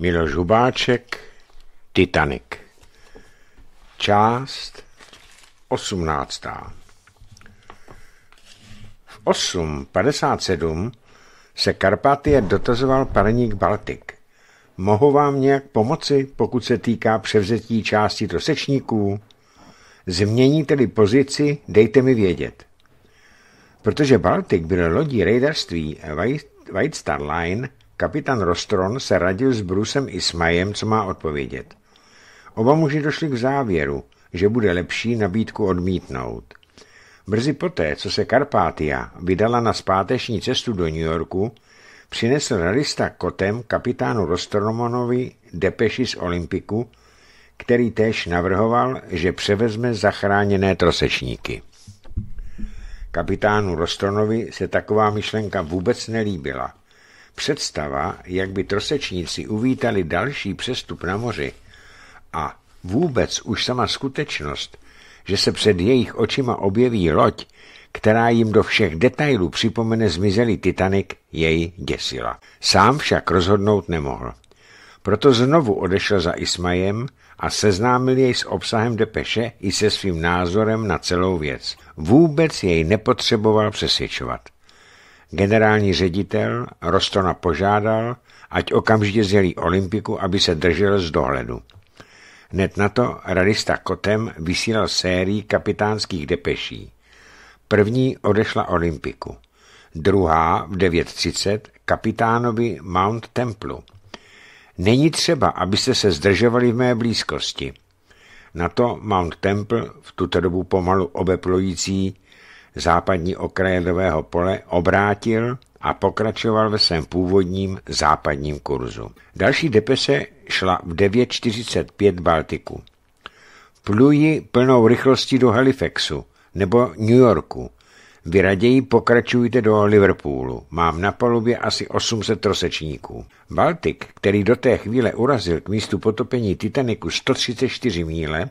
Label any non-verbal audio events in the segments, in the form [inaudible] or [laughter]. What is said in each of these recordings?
Miloš Hubáček, Titanic. Část 18. V 8.57 se Karpatie dotazoval parník Baltik. Mohu vám nějak pomoci, pokud se týká převzetí části trosečníků? Změníte-li pozici, dejte mi vědět. Protože Baltik byl lodí rejderství White Star Line – Kapitán Rostron se radil s Brusem i s Majem, co má odpovědět. Oba muži došli k závěru, že bude lepší nabídku odmítnout. Brzy poté, co se Karpátia vydala na zpáteční cestu do New Yorku, přinesl radista kotem kapitánu Rostromonovi depeši z Olympiku, který též navrhoval, že převezme zachráněné trosečníky. Kapitánu Rostronovi se taková myšlenka vůbec nelíbila Představa, jak by trosečníci uvítali další přestup na moři a vůbec už sama skutečnost, že se před jejich očima objeví loď, která jim do všech detailů připomene zmizelý Titanic, jej děsila. Sám však rozhodnout nemohl. Proto znovu odešel za Ismajem a seznámil jej s obsahem depeše i se svým názorem na celou věc. Vůbec jej nepotřeboval přesvědčovat. Generální ředitel Rostona požádal, ať okamžitě zjelí olympiku, aby se držel z dohledu. Hned na to radista Kotem vysílal sérii kapitánských depeší. První odešla olympiku, druhá v 9.30 kapitánovi Mount Templu. Není třeba, abyste se zdržovali v mé blízkosti. Na to Mount Temple, v tuto dobu pomalu obeplující západní okraje nového pole obrátil a pokračoval ve svém původním západním kurzu. Další depese šla v 9.45 Baltiku. Pluji plnou rychlostí do Halifaxu nebo New Yorku. Vy raději pokračujte do Liverpoolu. Mám na palubě asi 800 trosečníků. Baltik, který do té chvíle urazil k místu potopení Titaniku 134 míle,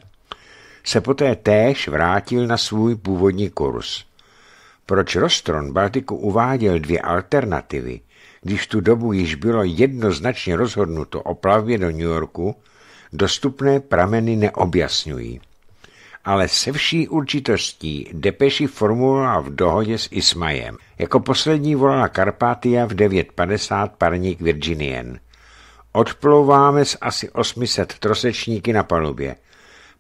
se poté též vrátil na svůj původní kurz. Proč Rostron Baltiku uváděl dvě alternativy, když v tu dobu již bylo jednoznačně rozhodnuto o plavbě do New Yorku, dostupné prameny neobjasňují. Ale se vší určitostí Depeši formulovala v dohodě s Ismajem. Jako poslední volala Karpatia v 9.50 parník Virginien. Odplouváme s asi 800 trosečníky na palubě.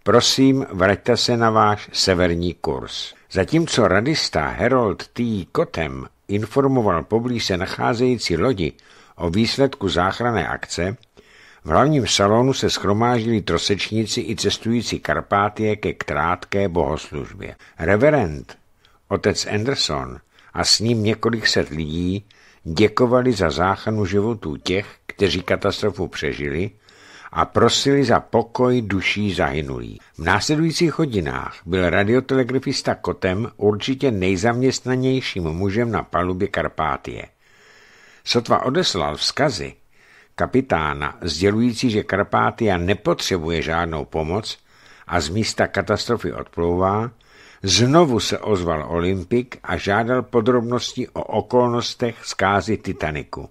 Prosím, vraťte se na váš severní kurz. Zatímco radista Harold T. Kotem informoval poblíž se nacházející lodi o výsledku záchranné akce, v hlavním salonu se schromáždili trosečníci i cestující Karpátie ke krátké bohoslužbě. Reverend, otec Anderson a s ním několik set lidí děkovali za záchranu životů těch, kteří katastrofu přežili a prosili za pokoj duší zahynulých. V následujících hodinách byl radiotelegrafista Kotem určitě nejzaměstnanějším mužem na palubě Karpátie. Sotva odeslal vzkazy kapitána, sdělující, že Karpátia nepotřebuje žádnou pomoc a z místa katastrofy odplouvá, znovu se ozval Olympik a žádal podrobnosti o okolnostech zkázy Titaniku.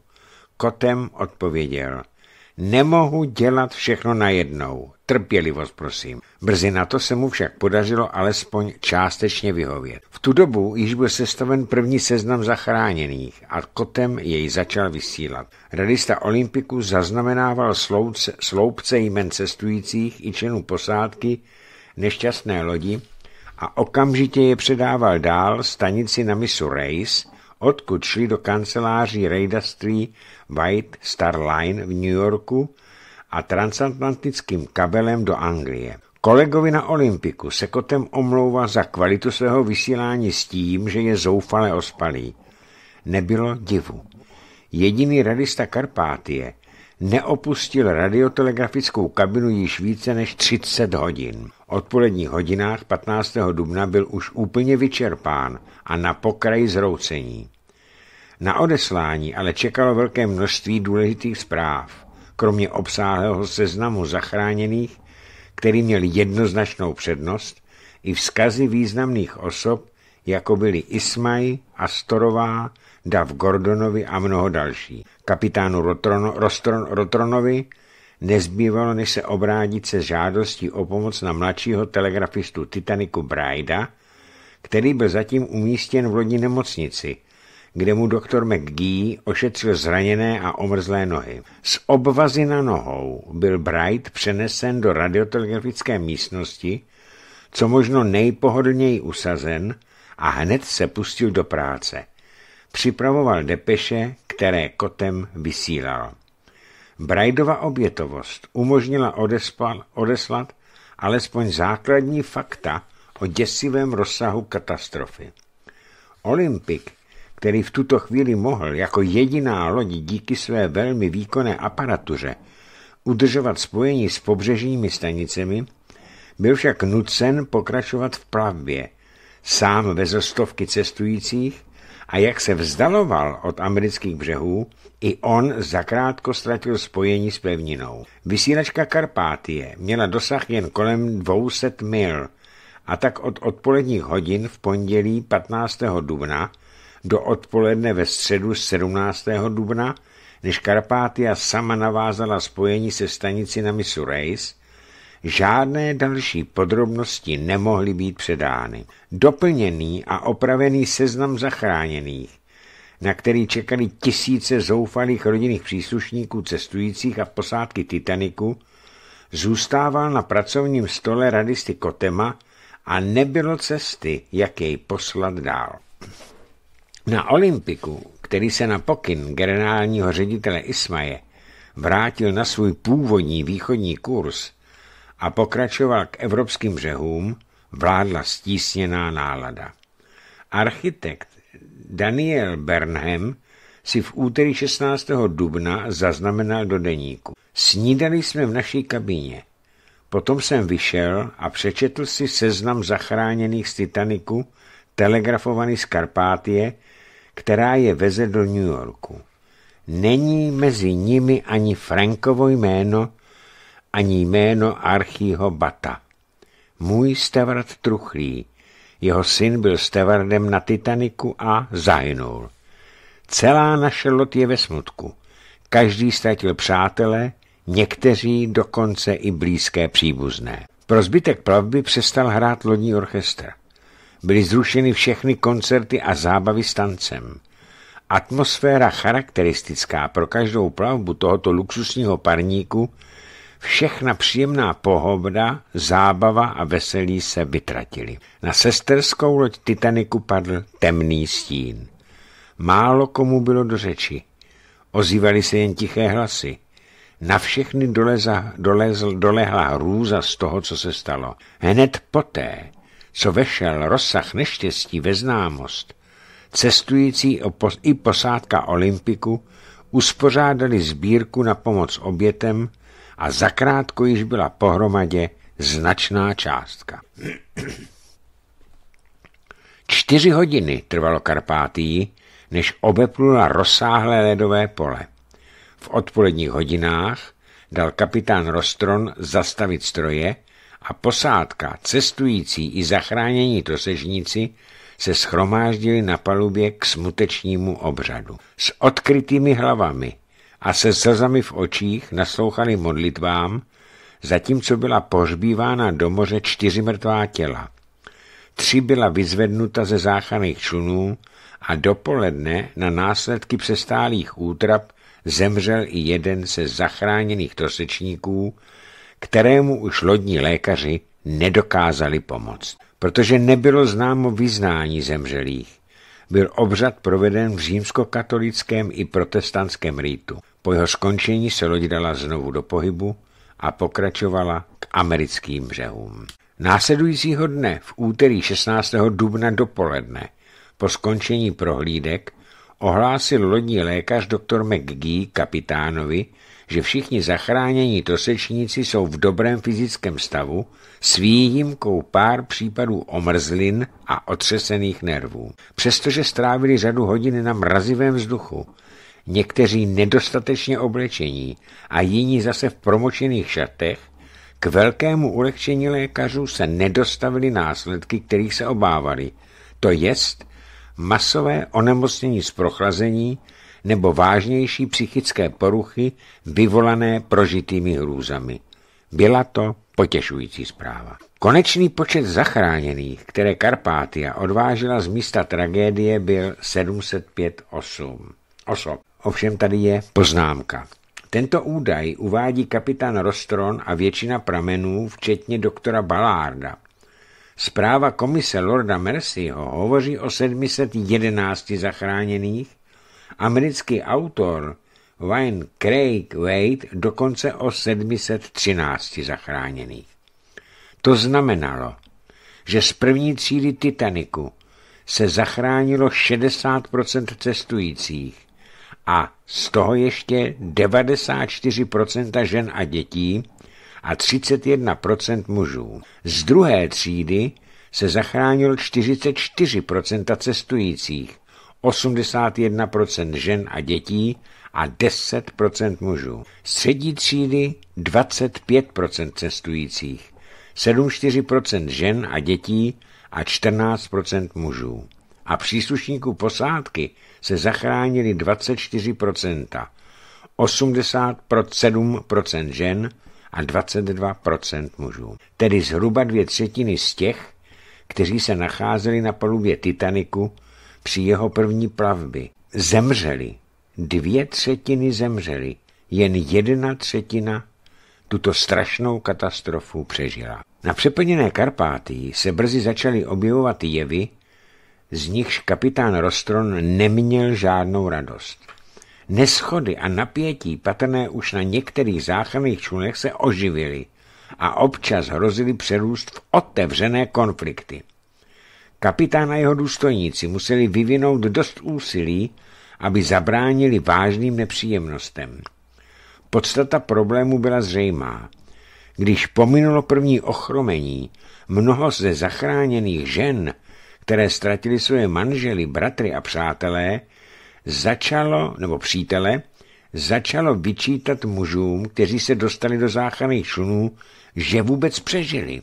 Kotem odpověděl – Nemohu dělat všechno najednou. Trpělivost, prosím. Brzy na to se mu však podařilo alespoň částečně vyhovět. V tu dobu již byl sestaven první seznam zachráněných a kotem jej začal vysílat. Radista Olympiku zaznamenával sloupce, sloupce jmen cestujících i členů posádky nešťastné lodi a okamžitě je předával dál stanici na misu Reis odkud šli do kanceláří rejdaství White Star Line v New Yorku a transatlantickým kabelem do Anglie. Kolegovi na Olympiku se kotem omlouvá za kvalitu svého vysílání s tím, že je zoufale ospalý. Nebylo divu. Jediný radista Karpátie neopustil radiotelegrafickou kabinu již více než 30 hodin. Odpoledních hodinách 15. dubna byl už úplně vyčerpán a na pokraji zroucení. Na odeslání ale čekalo velké množství důležitých zpráv, kromě obsáhlého seznamu zachráněných, který měl jednoznačnou přednost, i vzkazy významných osob, jako byli Ismaj, Astorová, Dav Gordonovi a mnoho další. Kapitánu Rotrono, Rostron, Rotronovi nezbývalo, než se obrátit se žádostí o pomoc na mladšího telegrafistu Titaniku Brajda, který byl zatím umístěn v lodní nemocnici, kde mu doktor McGee ošetřil zraněné a omrzlé nohy. Z obvazy na nohou byl Bright přenesen do radiotelegrafické místnosti, co možno nejpohodlněji usazen a hned se pustil do práce. Připravoval depeše, které kotem vysílal. Brajdova obětovost umožnila odespal, odeslat alespoň základní fakta o děsivém rozsahu katastrofy. Olympik který v tuto chvíli mohl jako jediná loď díky své velmi výkonné aparatuře udržovat spojení s pobřežními stanicemi, byl však nucen pokračovat v plavbě, sám ve zostovky cestujících a jak se vzdaloval od amerických břehů, i on zakrátko ztratil spojení s pevninou. Vysílačka Karpátie měla dosah jen kolem 200 mil a tak od odpoledních hodin v pondělí 15. dubna do odpoledne ve středu 17. dubna, než Karpátia sama navázala spojení se stanici na misu Reis, žádné další podrobnosti nemohly být předány. Doplněný a opravený seznam zachráněných, na který čekali tisíce zoufalých rodinných příslušníků cestujících a posádky Titaniku, zůstával na pracovním stole radisty Kotema a nebylo cesty, jak jej poslat dál. Na olympiku, který se na pokyn generálního ředitele Ismaje vrátil na svůj původní východní kurz a pokračoval k evropským břehům, vládla stísněná nálada. Architekt Daniel Bernhem si v úterý 16. dubna zaznamenal do deníku. Snídali jsme v naší kabině. Potom jsem vyšel a přečetl si seznam zachráněných z Titaniku, telegrafovaný z Karpátie, která je veze do New Yorku. Není mezi nimi ani Frankovo jméno, ani jméno Archího Bata. Můj stevard truchlí. Jeho syn byl stevardem na Titaniku a zahynul. Celá naše lot je ve smutku. Každý ztratil přátele, někteří dokonce i blízké příbuzné. Pro zbytek plavby přestal hrát lodní orchestr byly zrušeny všechny koncerty a zábavy s tancem. Atmosféra charakteristická pro každou plavbu tohoto luxusního parníku, všechna příjemná pohoda, zábava a veselí se vytratili. Na sesterskou loď Titaniku padl temný stín. Málo komu bylo do řeči. Ozývaly se jen tiché hlasy. Na všechny doleza, dolezl, dolehla hrůza z toho, co se stalo. Hned poté, co vešel rozsah neštěstí ve známost, cestující i posádka Olympiku uspořádali sbírku na pomoc obětem a zakrátko již byla pohromadě značná částka. Čtyři hodiny trvalo Karpátii, než obeplula rozsáhlé ledové pole. V odpoledních hodinách dal kapitán Rostron zastavit stroje a posádka, cestující i zachránění dosežníci se schromáždili na palubě k smutečnímu obřadu. S odkrytými hlavami a se slzami v očích naslouchali modlitvám, zatímco byla pohřbívána do moře čtyři mrtvá těla. Tři byla vyzvednuta ze záchranných člunů a dopoledne na následky přestálých útrap zemřel i jeden ze zachráněných trosečníků, kterému už lodní lékaři nedokázali pomoct, protože nebylo známo vyznání zemřelých. Byl obřad proveden v římskokatolickém i protestantském rýtu. Po jeho skončení se loď dala znovu do pohybu a pokračovala k americkým břehům. Následujícího dne, v úterý 16. dubna dopoledne, po skončení prohlídek, ohlásil lodní lékař dr. McGee kapitánovi, že všichni zachránění trosečníci jsou v dobrém fyzickém stavu s výjimkou pár případů omrzlin a otřesených nervů. Přestože strávili řadu hodin na mrazivém vzduchu, někteří nedostatečně oblečení a jiní zase v promočených šatech, k velkému ulehčení lékařů se nedostavili následky, kterých se obávali, to jest masové onemocnění z prochlazení, nebo vážnější psychické poruchy vyvolané prožitými hrůzami. Byla to potěšující zpráva. Konečný počet zachráněných, které Karpátia odvážila z místa tragédie, byl 705 osm. osob. Ovšem tady je poznámka. Tento údaj uvádí kapitán Rostron a většina pramenů, včetně doktora Balárda. Zpráva komise Lorda Mercyho hovoří o 711 zachráněných, Americký autor Wayne Craig Wade dokonce o 713 zachráněných. To znamenalo, že z první třídy Titaniku se zachránilo 60% cestujících a z toho ještě 94% žen a dětí a 31% mužů. Z druhé třídy se zachránilo 44% cestujících 81% žen a dětí a 10% mužů. Střední třídy 25% cestujících, 74% žen a dětí a 14% mužů. A příslušníků posádky se zachránili 24%, 87% žen a 22% mužů. Tedy zhruba dvě třetiny z těch, kteří se nacházeli na palubě Titaniku, při jeho první plavbě. Zemřeli. Dvě třetiny zemřeli. Jen jedna třetina tuto strašnou katastrofu přežila. Na přeplněné Karpáty se brzy začaly objevovat jevy, z nichž kapitán Rostron neměl žádnou radost. Neschody a napětí patrné už na některých záchranných člunech se oživily a občas hrozily přerůst v otevřené konflikty. Kapitán a jeho důstojníci museli vyvinout dost úsilí, aby zabránili vážným nepříjemnostem. Podstata problému byla zřejmá. Když pominulo první ochromení, mnoho ze zachráněných žen, které ztratili své manžely, bratry a přátelé, začalo, nebo přítele, začalo vyčítat mužům, kteří se dostali do záchranných člunů, že vůbec přežili.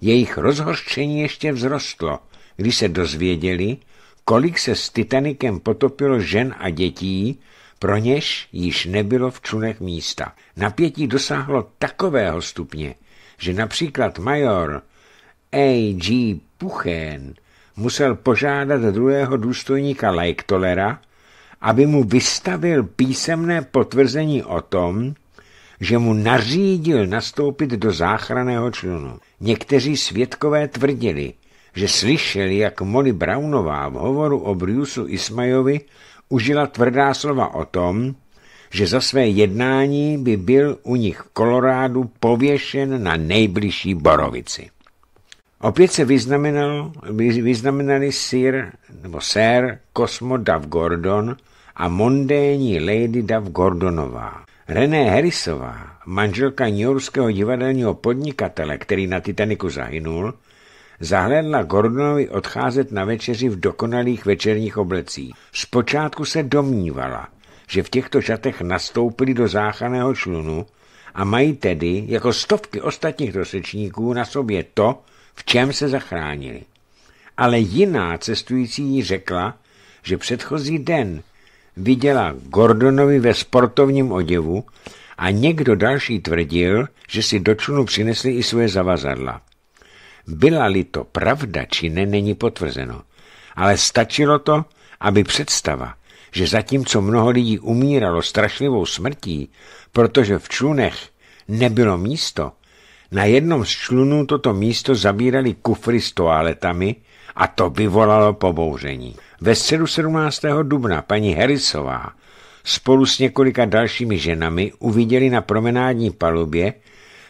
Jejich rozhořčení ještě vzrostlo, když se dozvěděli, kolik se s Titanikem potopilo žen a dětí, pro něž již nebylo v čunech místa. Napětí dosáhlo takového stupně, že například major A.G. Puchén musel požádat druhého důstojníka Leiktolera, aby mu vystavil písemné potvrzení o tom, že mu nařídil nastoupit do záchranného člunu. Někteří svědkové tvrdili, že slyšeli, jak Molly Brownová v hovoru o Bruceu Ismajovi užila tvrdá slova o tom, že za své jednání by byl u nich v Kolorádu pověšen na nejbližší borovici. Opět se vyznamenal, vyznamenali sir, nebo sir Cosmo Dav Gordon a mondéní lady Dav Gordonová, René Harrisová, manželka newyorského divadelního podnikatele, který na Titaniku zahynul, zahlédla Gordonovi odcházet na večeři v dokonalých večerních oblecích. Zpočátku se domnívala, že v těchto šatech nastoupili do záchaného člunu a mají tedy, jako stovky ostatních dosečníků, na sobě to, v čem se zachránili. Ale jiná cestující jí řekla, že předchozí den viděla Gordonovi ve sportovním oděvu a někdo další tvrdil, že si do člunu přinesli i svoje zavazadla. Byla-li to pravda či ne, není potvrzeno, ale stačilo to, aby představa, že zatímco mnoho lidí umíralo strašlivou smrtí, protože v člunech nebylo místo, na jednom z člunů toto místo zabírali kufry s toaletami a to vyvolalo pobouření. Ve středu 17. dubna paní Harrisová spolu s několika dalšími ženami uviděli na promenádní palubě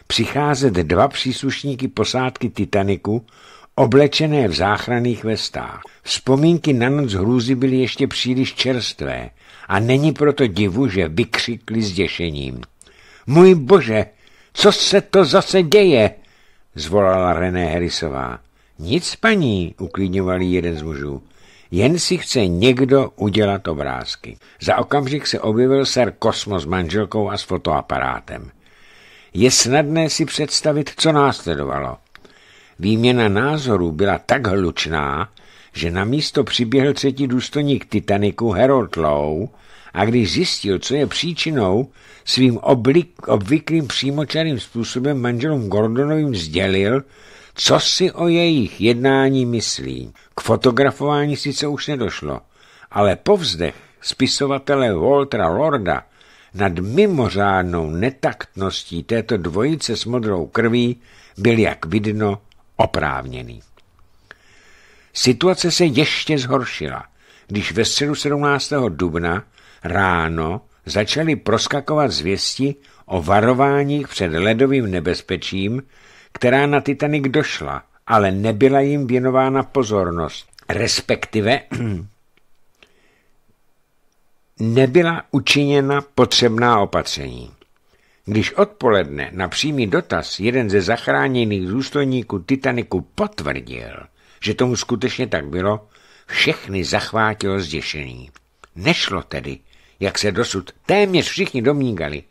přicházet dva příslušníky posádky Titaniku oblečené v záchranných vestách. Vzpomínky na noc hrůzy byly ještě příliš čerstvé a není proto divu, že vykřikli s děšením. Můj bože, co se to zase děje? zvolala René Harrisová. Nic, paní, uklidňoval jeden z mužů. Jen si chce někdo udělat obrázky. Za okamžik se objevil ser Kosmo s manželkou a s fotoaparátem. Je snadné si představit, co následovalo. Výměna názorů byla tak hlučná, že na místo přiběhl třetí důstojník Titaniku Harold Lowe a když zjistil, co je příčinou, svým oblik, obvyklým přímočarým způsobem manželům Gordonovým sdělil, co si o jejich jednání myslí. K fotografování sice už nedošlo, ale povzdech spisovatele Waltera Lorda nad mimořádnou netaktností této dvojice s modrou krví byl, jak vidno, oprávněný. Situace se ještě zhoršila, když ve středu 17. dubna ráno začaly proskakovat zvěsti o varováních před ledovým nebezpečím, která na Titanic došla, ale nebyla jim věnována pozornost, respektive [clears throat] nebyla učiněna potřebná opatření. Když odpoledne na přímý dotaz jeden ze zachráněných důstojníků Titaniku potvrdil, že tomu skutečně tak bylo, všechny zachvátilo zděšení. Nešlo tedy, jak se dosud téměř všichni domnívali,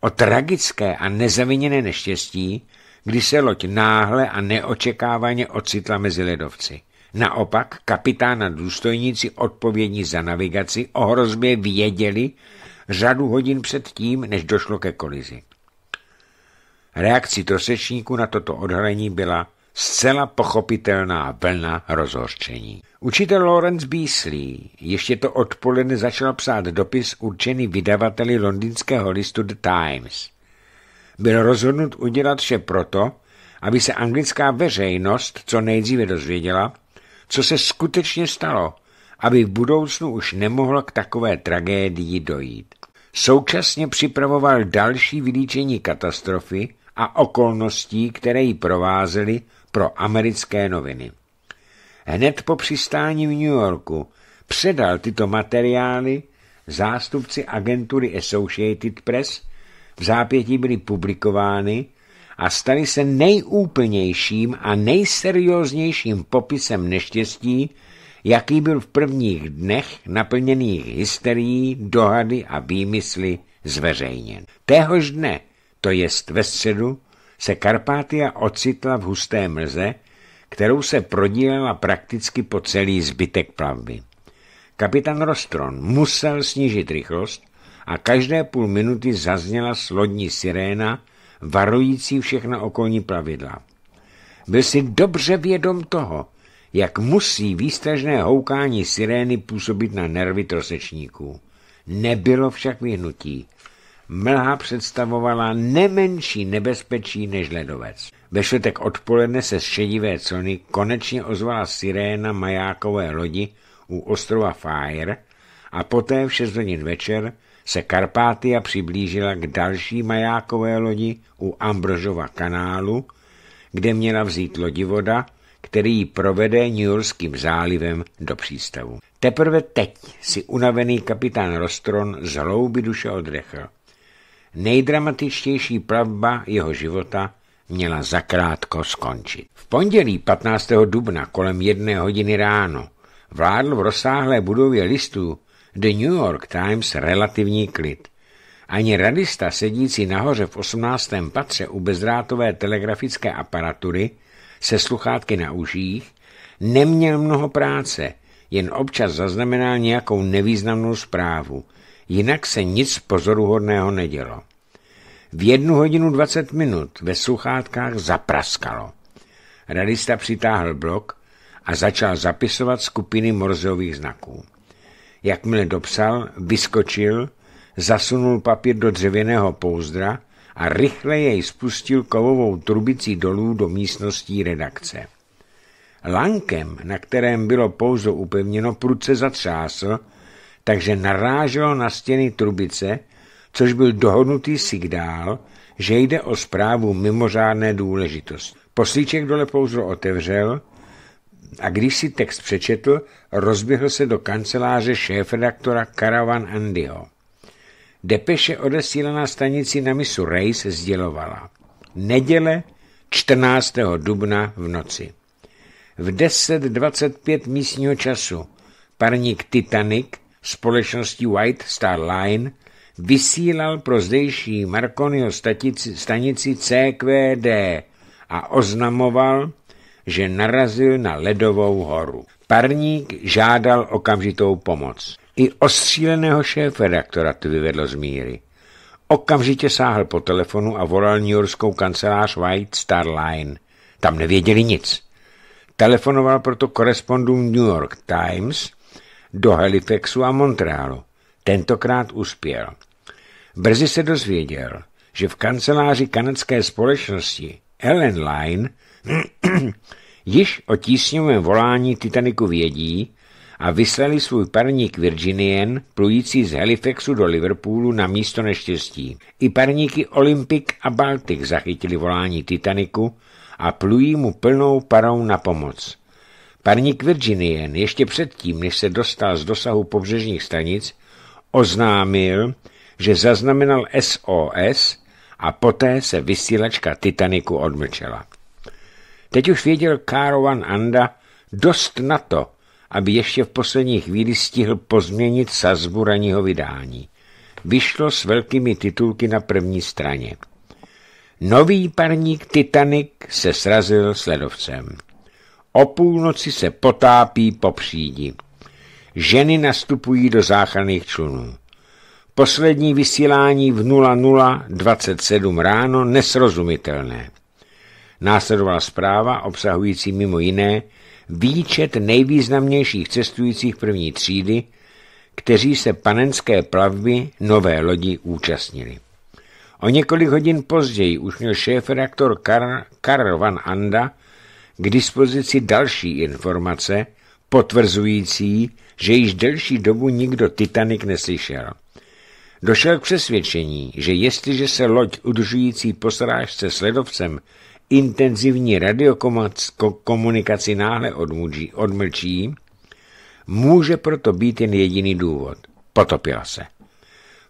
o tragické a nezaviněné neštěstí, kdy se loď náhle a neočekávaně ocitla mezi ledovci. Naopak kapitána důstojníci odpovědní za navigaci o hrozbě věděli řadu hodin před tím, než došlo ke kolizi. Reakcí trosečníku na toto odhalení byla zcela pochopitelná vlna rozhořčení. Učitel Lawrence Beasley ještě to odpoledne začal psát dopis určený vydavateli londýnského listu The Times – byl rozhodnut udělat vše proto, aby se anglická veřejnost co nejdříve dozvěděla, co se skutečně stalo, aby v budoucnu už nemohlo k takové tragédii dojít. Současně připravoval další vylíčení katastrofy a okolností, které ji provázely pro americké noviny. Hned po přistání v New Yorku předal tyto materiály zástupci agentury Associated Press v zápětí byly publikovány a staly se nejúplnějším a nejserióznějším popisem neštěstí, jaký byl v prvních dnech naplněných hysterií, dohady a výmysly zveřejněn. Téhož dne, to jest ve středu, se Karpátia ocitla v husté mlze, kterou se prodílela prakticky po celý zbytek plavby. Kapitán Rostron musel snížit rychlost, a každé půl minuty zazněla slodní siréna, varující všechna okolní plavidla. Byl si dobře vědom toho, jak musí výstražné houkání sirény působit na nervy trosečníků. Nebylo však vyhnutí. Mlha představovala nemenší nebezpečí než ledovec. Ve šletek odpoledne se z šedivé clony konečně ozvala siréna majákové lodi u ostrova Fire a poté v 6 hodin večer se Karpátia přiblížila k další majákové lodi u Ambrožova kanálu, kde měla vzít lodivoda, který ji provede Newyorským zálivem do přístavu. Teprve teď si unavený kapitán Rostron z hlouby duše odrechl. Nejdramatičtější plavba jeho života měla zakrátko skončit. V pondělí 15. dubna kolem jedné hodiny ráno vládl v rozsáhlé budově listů The New York Times relativní klid. Ani radista sedící nahoře v 18. patře u bezdrátové telegrafické aparatury se sluchátky na uších neměl mnoho práce, jen občas zaznamenal nějakou nevýznamnou zprávu. Jinak se nic pozoruhodného nedělo. V jednu hodinu 20 minut ve sluchátkách zapraskalo. Radista přitáhl blok a začal zapisovat skupiny morzeových znaků. Jakmile dopsal, vyskočil, zasunul papír do dřevěného pouzdra a rychle jej spustil kovovou trubicí dolů do místností redakce. Lankem, na kterém bylo pouzo upevněno, prudce zatřásl, takže naráželo na stěny trubice, což byl dohodnutý signál, že jde o zprávu mimořádné důležitosti. Poslíček dole pouzdro otevřel a když si text přečetl, rozběhl se do kanceláře šéfredaktora Karavan Andio. Depeše odesílaná stanici na misu Race sdělovala. Neděle 14. dubna v noci. V 10.25 místního času parník Titanic společnosti White Star Line vysílal pro zdejší Marconiho stanici CQD a oznamoval, že narazil na ledovou horu. Parník žádal okamžitou pomoc. I ostříleného šéf-redaktora to vyvedlo z míry. Okamžitě sáhl po telefonu a volal Yorkskou kancelář White Star Line. Tam nevěděli nic. Telefonoval proto korespondům New York Times do Halifaxu a Montrealu. Tentokrát uspěl. Brzy se dozvěděl, že v kanceláři kanadské společnosti Ellen Line Již o tísňovém volání Titaniku vědí a vyslali svůj parník Virginien plující z Halifaxu do Liverpoolu na místo neštěstí. I parníky Olympic a Baltic zachytili volání Titaniku a plují mu plnou parou na pomoc. Parník Virginien ještě předtím, než se dostal z dosahu pobřežních stanic, oznámil, že zaznamenal SOS a poté se vysílačka Titaniku odmlčela. Teď už věděl Károvan Anda dost na to, aby ještě v poslední chvíli stihl pozměnit sazbu raního vydání. Vyšlo s velkými titulky na první straně. Nový parník Titanic se srazil s ledovcem. O půlnoci se potápí po přídi. Ženy nastupují do záchranných člunů. Poslední vysílání v 00.27 ráno nesrozumitelné. Následovala zpráva obsahující mimo jiné výčet nejvýznamnějších cestujících první třídy, kteří se panenské plavby nové lodi účastnili. O několik hodin později už měl šéf-redaktor Karl, Karl van Anda k dispozici další informace, potvrzující, že již delší dobu nikdo Titanic neslyšel. Došel k přesvědčení, že jestliže se loď udržující posrážce s ledovcem intenzivní radiokomunikaci náhle odmlčí, odmlčí, může proto být jen jediný důvod. Potopila se.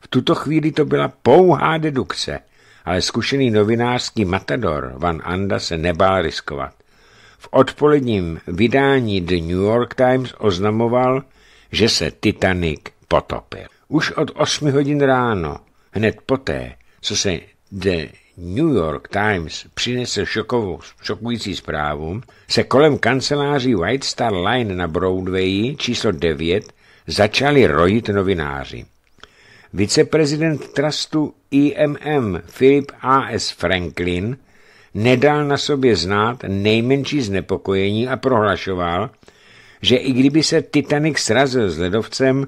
V tuto chvíli to byla pouhá dedukce, ale zkušený novinářský matador Van Anda se nebál riskovat. V odpoledním vydání The New York Times oznamoval, že se Titanic potopil. Už od 8 hodin ráno, hned poté, co se The New York Times přinesl šokovou, šokující zprávu, se kolem kanceláří White Star Line na Broadwayi číslo 9 začali rojit novináři. Viceprezident trustu IMM e Philip A. S. Franklin nedal na sobě znát nejmenší znepokojení a prohlašoval, že i kdyby se Titanic srazil s ledovcem,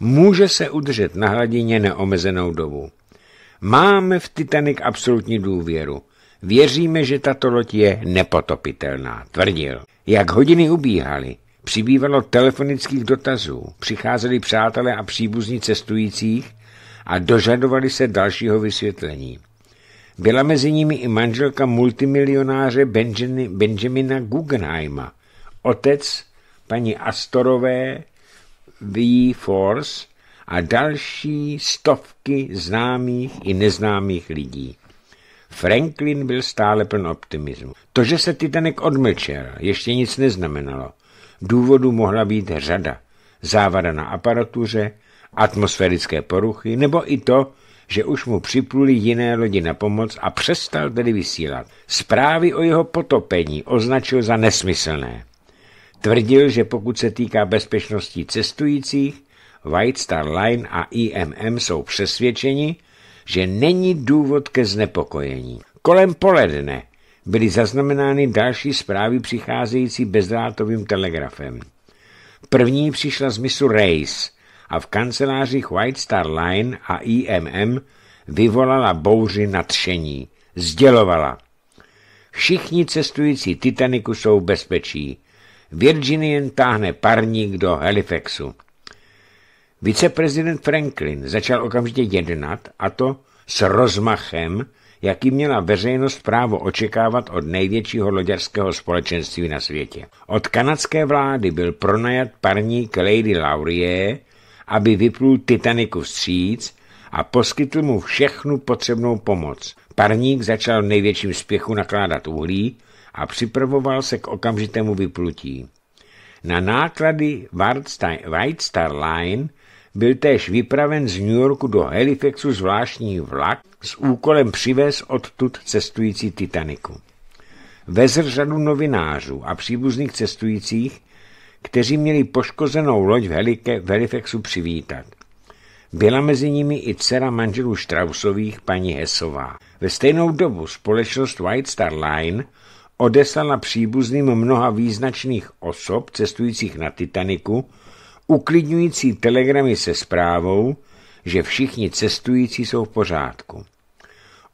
může se udržet na hladině neomezenou dobu. Máme v Titanic absolutní důvěru. Věříme, že tato loď je nepotopitelná, tvrdil. Jak hodiny ubíhaly, přibývalo telefonických dotazů, přicházeli přátelé a příbuzní cestujících a dožadovali se dalšího vysvětlení. Byla mezi nimi i manželka multimilionáře Benjamin, Benjamina Guggenheima, otec paní Astorové V. Force, a další stovky známých i neznámých lidí. Franklin byl stále pln optimismu. To, že se Titanic odmlčel, ještě nic neznamenalo. Důvodu mohla být řada. Závada na aparatuře, atmosférické poruchy, nebo i to, že už mu připluli jiné lodi na pomoc a přestal tedy vysílat. Zprávy o jeho potopení označil za nesmyslné. Tvrdil, že pokud se týká bezpečnosti cestujících, White Star Line a IMM e jsou přesvědčeni, že není důvod ke znepokojení. Kolem poledne byly zaznamenány další zprávy přicházející bezdrátovým telegrafem. První přišla z misu Race a v kancelářích White Star Line a IMM e vyvolala bouři nadšení. Sdělovala. Všichni cestující Titaniku jsou v bezpečí. Virginian táhne parník do Halifaxu. Viceprezident Franklin začal okamžitě jednat, a to s rozmachem, jaký měla veřejnost právo očekávat od největšího loďarského společenství na světě. Od kanadské vlády byl pronajat parník Lady Laurier, aby vyplul Titaniku vstříc a poskytl mu všechnu potřebnou pomoc. Parník začal v největším spěchu nakládat uhlí a připravoval se k okamžitému vyplutí. Na náklady White Star Line byl též vypraven z New Yorku do Halifaxu zvláštní vlak s úkolem přivez odtud cestující Titaniku. Vezr řadu novinářů a příbuzných cestujících, kteří měli poškozenou loď v, Helike, v Halifaxu přivítat. Byla mezi nimi i dcera manželů Strausových, paní Hesová. Ve stejnou dobu společnost White Star Line odeslala příbuzným mnoha význačných osob cestujících na Titaniku uklidňující telegramy se zprávou, že všichni cestující jsou v pořádku.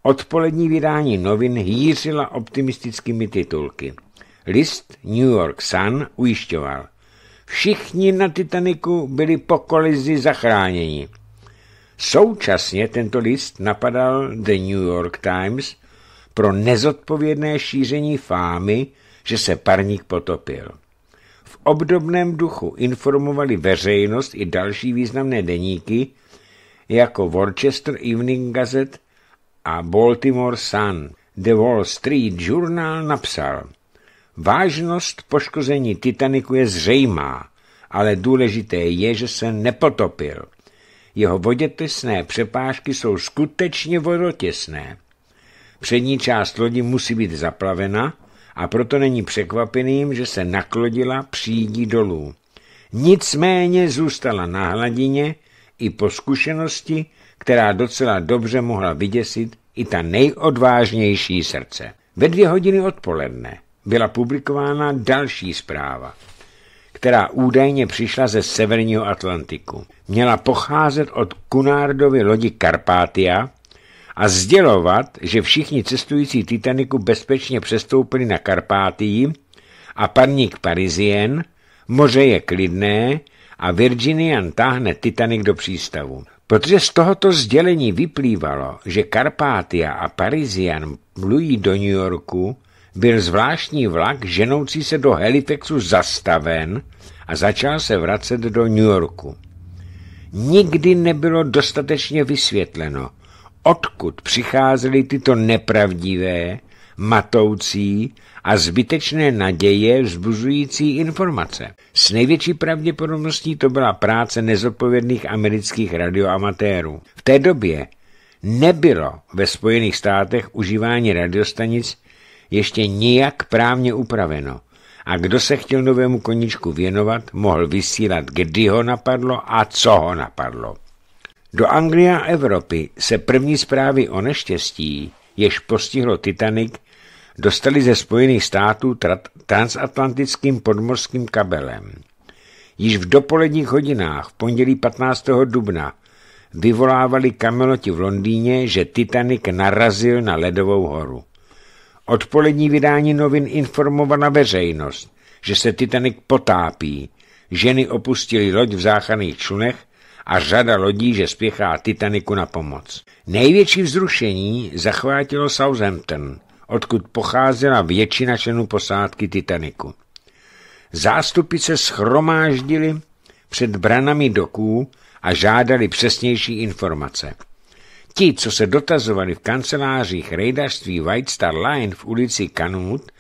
Odpolední vydání novin hýřila optimistickými titulky. List New York Sun ujišťoval. Všichni na Titaniku byli po kolizi zachráněni. Současně tento list napadal The New York Times pro nezodpovědné šíření fámy, že se parník potopil. V obdobném duchu informovali veřejnost i další významné deníky, jako Worcester Evening Gazette a Baltimore Sun. The Wall Street Journal napsal, vážnost poškození Titaniku je zřejmá, ale důležité je, že se nepotopil. Jeho vodětěsné přepážky jsou skutečně vodotěsné. Přední část lodi musí být zaplavena, a proto není překvapeným, že se naklodila přídí dolů. Nicméně zůstala na hladině i po zkušenosti, která docela dobře mohla vyděsit i ta nejodvážnější srdce. Ve dvě hodiny odpoledne byla publikována další zpráva, která údajně přišla ze severního Atlantiku. Měla pocházet od Kunardovy lodi Karpátia, a sdělovat, že všichni cestující Titaniku bezpečně přestoupili na Karpátii a parník Parizien, moře je klidné a Virginian táhne Titanic do přístavu. Protože z tohoto sdělení vyplývalo, že Karpátia a Parizian mluví do New Yorku, byl zvláštní vlak ženoucí se do Halifaxu zastaven a začal se vracet do New Yorku. Nikdy nebylo dostatečně vysvětleno, odkud přicházely tyto nepravdivé, matoucí a zbytečné naděje vzbuzující informace. S největší pravděpodobností to byla práce nezodpovědných amerických radioamatérů. V té době nebylo ve Spojených státech užívání radiostanic ještě nijak právně upraveno. A kdo se chtěl novému koničku věnovat, mohl vysílat, kdy ho napadlo a co ho napadlo. Do Anglie a Evropy se první zprávy o neštěstí, jež postihlo Titanic, dostaly ze Spojených států transatlantickým podmořským kabelem. Již v dopoledních hodinách v pondělí 15. dubna vyvolávali kameloti v Londýně, že Titanic narazil na ledovou horu. Odpolední vydání novin informovala veřejnost, že se Titanic potápí, ženy opustily loď v záchranných člunech a řada lodí, že spěchá Titaniku na pomoc. Největší vzrušení zachvátilo Southampton, odkud pocházela většina členů posádky Titaniku. Zástupy se schromáždili před branami doků a žádali přesnější informace. Ti, co se dotazovali v kancelářích rejdařství White Star Line v ulici Kanut,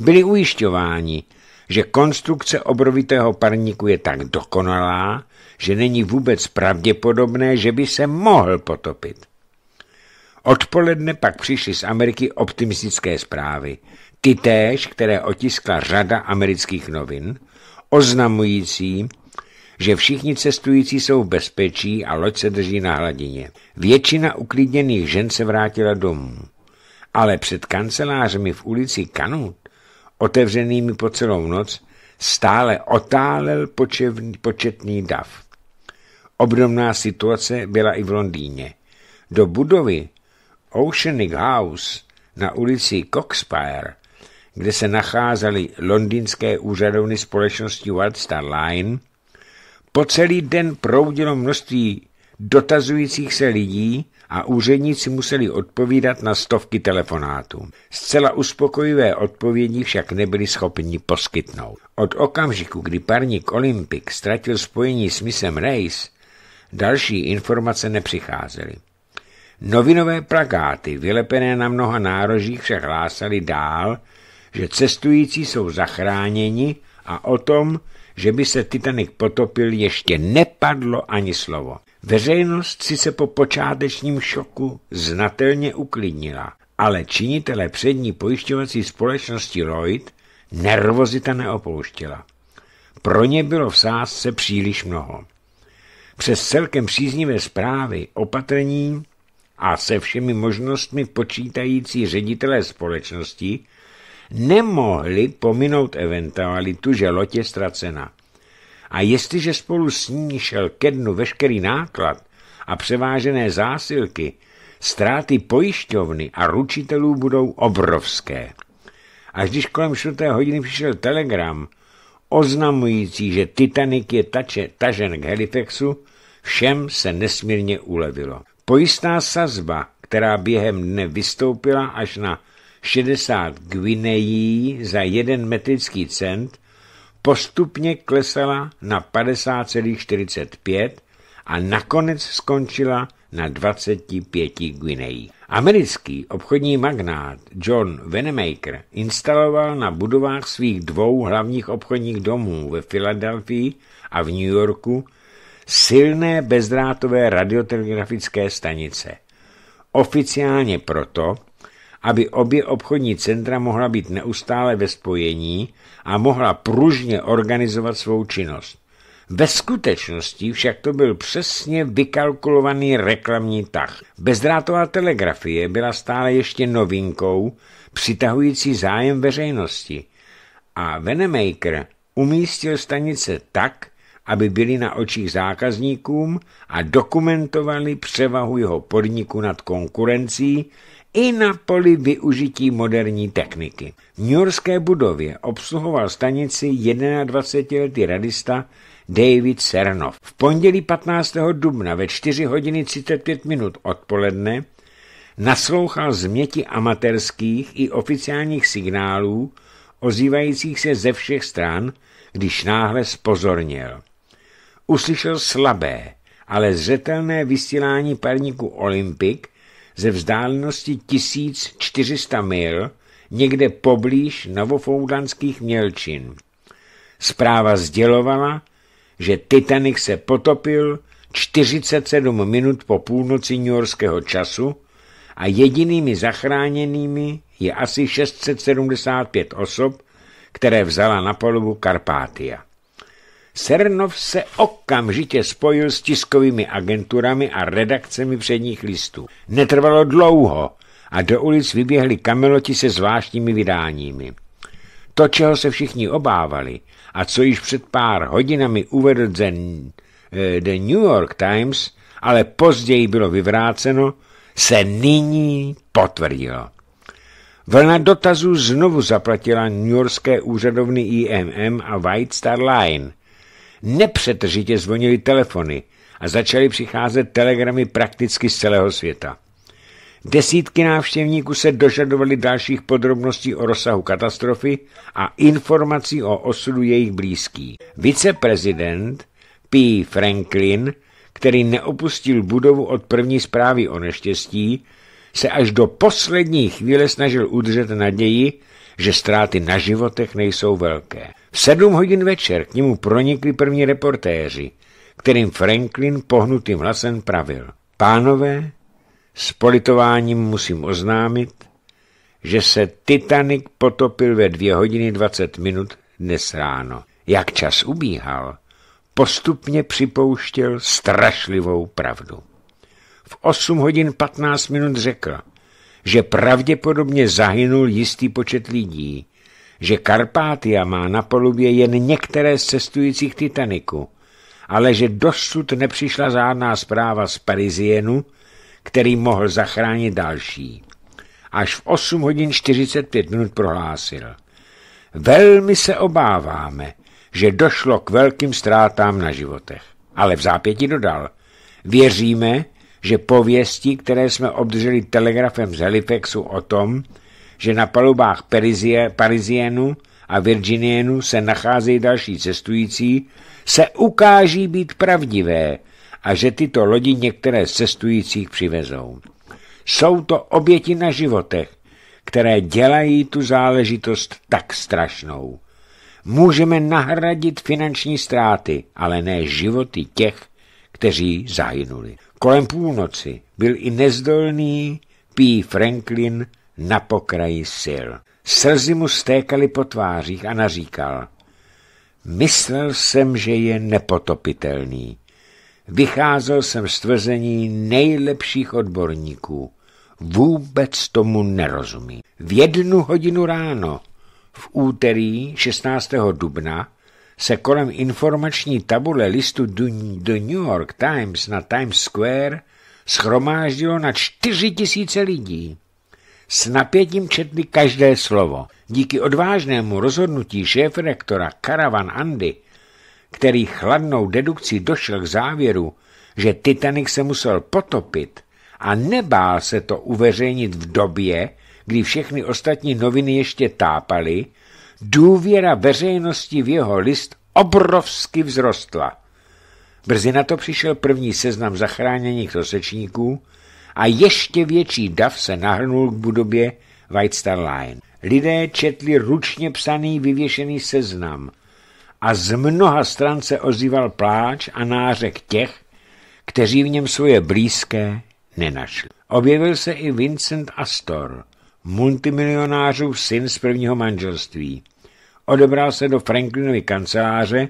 byli ujišťováni, že konstrukce obrovitého parníku je tak dokonalá, že není vůbec pravděpodobné, že by se mohl potopit. Odpoledne pak přišly z Ameriky optimistické zprávy, ty též, které otiskla řada amerických novin, oznamující, že všichni cestující jsou v bezpečí a loď se drží na hladině. Většina uklidněných žen se vrátila domů, ale před kancelářemi v ulici Kanut, otevřenými po celou noc, stále otálel početný dav. Obdobná situace byla i v Londýně. Do budovy Oceanic House na ulici Coxpire, kde se nacházely londýnské úřadovny společnosti White Star Line, po celý den proudilo množství dotazujících se lidí a úředníci museli odpovídat na stovky telefonátů. Zcela uspokojivé odpovědi však nebyli schopni poskytnout. Od okamžiku, kdy parník Olympic ztratil spojení s misem Race, Další informace nepřicházely. Novinové plakáty, vylepené na mnoha nárožích, však hlásaly dál, že cestující jsou zachráněni a o tom, že by se Titanic potopil, ještě nepadlo ani slovo. Veřejnost si se po počátečním šoku znatelně uklidnila, ale činitele přední pojišťovací společnosti Lloyd nervozita neopouštěla. Pro ně bylo v sázce příliš mnoho přes celkem příznivé zprávy, opatrení a se všemi možnostmi počítající ředitelé společnosti nemohli pominout eventualitu, že loď je ztracena. A jestliže spolu s ní šel ke dnu veškerý náklad a převážené zásilky, ztráty pojišťovny a ručitelů budou obrovské. Až když kolem 4. hodiny přišel telegram, oznamující, že Titanic je tače, tažen k Halifaxu, všem se nesmírně ulevilo. Pojistná sazba, která během dne vystoupila až na 60 gvinejí za jeden metrický cent, postupně klesala na 50,45 a nakonec skončila na 25 Guinejích. Americký obchodní magnát John Venemaker instaloval na budovách svých dvou hlavních obchodních domů ve Filadelfii a v New Yorku silné bezdrátové radiotelegrafické stanice. Oficiálně proto, aby obě obchodní centra mohla být neustále ve spojení a mohla pružně organizovat svou činnost. Ve skutečnosti však to byl přesně vykalkulovaný reklamní tah. Bezdrátová telegrafie byla stále ještě novinkou, přitahující zájem veřejnosti. A Venemaker umístil stanice tak, aby byly na očích zákazníkům a dokumentovali převahu jeho podniku nad konkurencí i na poli využití moderní techniky. V newyorské budově obsluhoval stanici 21-letý radista David Sernov. V pondělí 15. dubna ve 4 hodiny 35 minut odpoledne naslouchal změti amatérských i oficiálních signálů, ozývajících se ze všech stran, když náhle spozornil. Uslyšel slabé, ale zřetelné vysílání parníku Olympik ze vzdálenosti 1400 mil někde poblíž novofoudlanských mělčin. Zpráva sdělovala, že Titanic se potopil 47 minut po půlnoci Yorkského času a jedinými zachráněnými je asi 675 osob, které vzala na palubu Karpátia. Sernov se okamžitě spojil s tiskovými agenturami a redakcemi předních listů. Netrvalo dlouho a do ulic vyběhli kameloti se zvláštními vydáními. To, čeho se všichni obávali, a co již před pár hodinami uvedl The, eh, The New York Times, ale později bylo vyvráceno, se nyní potvrdilo. Vlna dotazů znovu zaplatila Yorkské úřadovny IMM a White Star Line. Nepřetržitě zvonili telefony a začaly přicházet telegramy prakticky z celého světa. Desítky návštěvníků se dožadovali dalších podrobností o rozsahu katastrofy a informací o osudu jejich blízkých. Viceprezident P. Franklin, který neopustil budovu od první zprávy o neštěstí, se až do poslední chvíle snažil udržet naději, že ztráty na životech nejsou velké. V sedm hodin večer k němu pronikli první reportéři, kterým Franklin pohnutým hlasem pravil. Pánové, s politováním musím oznámit, že se Titanic potopil ve dvě hodiny 20 minut dnes ráno. Jak čas ubíhal, postupně připouštěl strašlivou pravdu. V 8 hodin 15 minut řekl, že pravděpodobně zahynul jistý počet lidí, že Karpátia má na polubě jen některé z cestujících Titaniku, ale že dosud nepřišla žádná zpráva z Parizienu, který mohl zachránit další. Až v 8 hodin 45 minut prohlásil. Velmi se obáváme, že došlo k velkým ztrátám na životech. Ale v zápěti dodal. Věříme, že pověsti, které jsme obdrželi telegrafem z Halifaxu o tom, že na palubách Perizie, Parizienu a Virginienu se nacházejí další cestující, se ukáží být pravdivé, a že tyto lodi některé z cestujících přivezou. Jsou to oběti na životech, které dělají tu záležitost tak strašnou. Můžeme nahradit finanční ztráty, ale ne životy těch, kteří zahynuli. Kolem půlnoci byl i nezdolný P. Franklin na pokraji sil. Slzy mu stékaly po tvářích a naříkal. Myslel jsem, že je nepotopitelný. Vycházel jsem z tvrzení nejlepších odborníků. Vůbec tomu nerozumím. V jednu hodinu ráno, v úterý 16. dubna, se kolem informační tabule listu The New York Times na Times Square schromáždilo na čtyři tisíce lidí. S napětím četli každé slovo. Díky odvážnému rozhodnutí šéf-rektora Karavan Andy který chladnou dedukcí došel k závěru, že Titanic se musel potopit a nebál se to uveřejnit v době, kdy všechny ostatní noviny ještě tápaly, důvěra veřejnosti v jeho list obrovsky vzrostla. Brzy na to přišel první seznam zachráněných rosečníků a ještě větší dav se nahrnul k budově White Star Line. Lidé četli ručně psaný vyvěšený seznam – a z mnoha stran se ozýval pláč a nářek těch, kteří v něm svoje blízké nenašli. Objevil se i Vincent Astor, multimilionářův syn z prvního manželství. Odebral se do Franklinovy kanceláře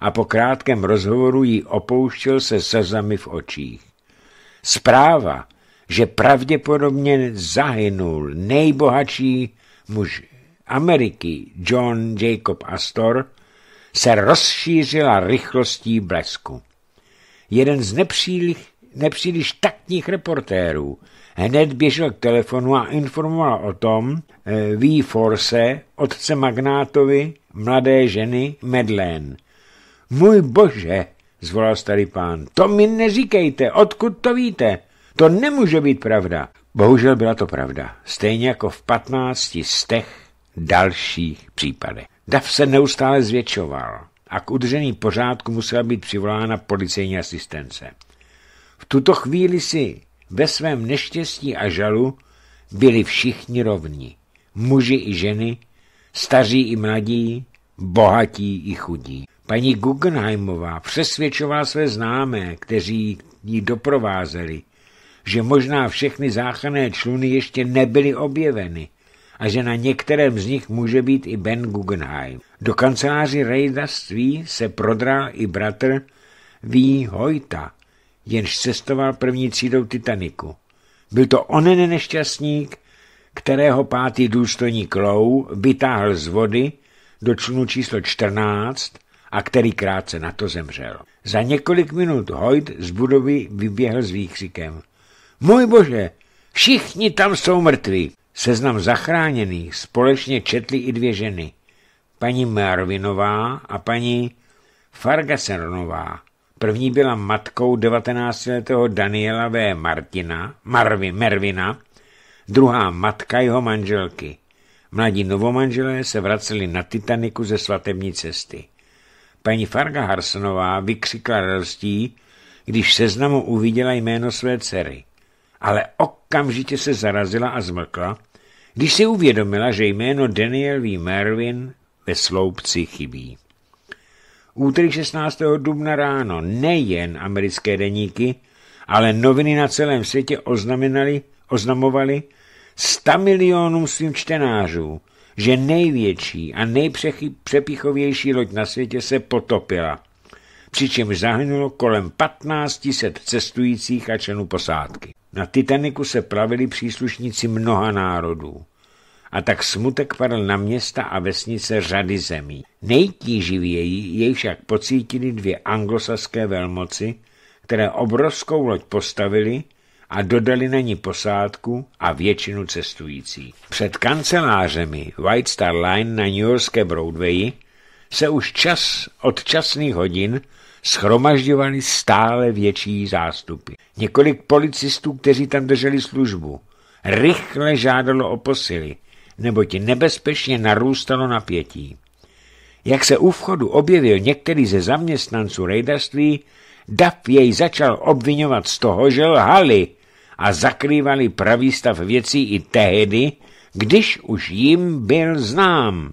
a po krátkém rozhovoru ji opouštěl se slzami v očích. Zpráva, že pravděpodobně zahynul nejbohatší muž Ameriky John Jacob Astor, se rozšířila rychlostí blesku. Jeden z nepříliš, nepříliš taktních reportérů hned běžel k telefonu a informoval o tom eh, V. Force, otce magnátovi, mladé ženy Medlen. Můj bože, zvolal starý pán, to mi neříkejte, odkud to víte? To nemůže být pravda. Bohužel byla to pravda, stejně jako v patnácti stech dalších případech. Dav se neustále zvětšoval a k udržení pořádku musela být přivolána policejní asistence. V tuto chvíli si ve svém neštěstí a žalu byli všichni rovni. Muži i ženy, staří i mladí, bohatí i chudí. Paní Guggenheimová přesvědčovala své známé, kteří ji doprovázeli, že možná všechny záchranné čluny ještě nebyly objeveny a že na některém z nich může být i Ben Guggenheim. Do kanceláři rejdaství se prodral i bratr V. Hojta, jenž cestoval první třídou Titaniku. Byl to onen nešťastník, kterého pátý důstojník Lou vytáhl z vody do člunu číslo 14 a který krátce na to zemřel. Za několik minut Hojt z budovy vyběhl s výkřikem. Můj bože, všichni tam jsou mrtví. Seznam zachráněných společně četly i dvě ženy, paní Marvinová a paní Fargasernová. První byla matkou 19-letého Daniela V. Martina, Marvi, Mervina, druhá matka jeho manželky. Mladí novomanželé se vraceli na Titaniku ze svatební cesty. Paní Farga Harsonová vykřikla radostí, když seznamu uviděla jméno své dcery, ale okamžitě se zarazila a zmlkla, když si uvědomila, že jméno Daniel V. Mervin ve sloupci chybí. Úterý 16. dubna ráno nejen americké deníky, ale noviny na celém světě oznamenali, oznamovali 100 milionům svým čtenářů, že největší a nejpřepichovější loď na světě se potopila přičemž zahynulo kolem 15 000 cestujících a členů posádky. Na Titaniku se plavili příslušníci mnoha národů a tak smutek padl na města a vesnice řady zemí. Nejtíživěji jej však pocítili dvě anglosaské velmoci, které obrovskou loď postavili a dodali na ní posádku a většinu cestující. Před kancelářemi White Star Line na New Yorkské Broadwayi se už čas od časných hodin schromažďovali stále větší zástupy. Několik policistů, kteří tam drželi službu, rychle žádalo o posily, neboť nebezpečně narůstalo napětí. Jak se u vchodu objevil některý ze zaměstnanců rejdarství, Dav jej začal obvinovat z toho, že lhali a zakrývali pravý stav věcí i tehdy, když už jim byl znám.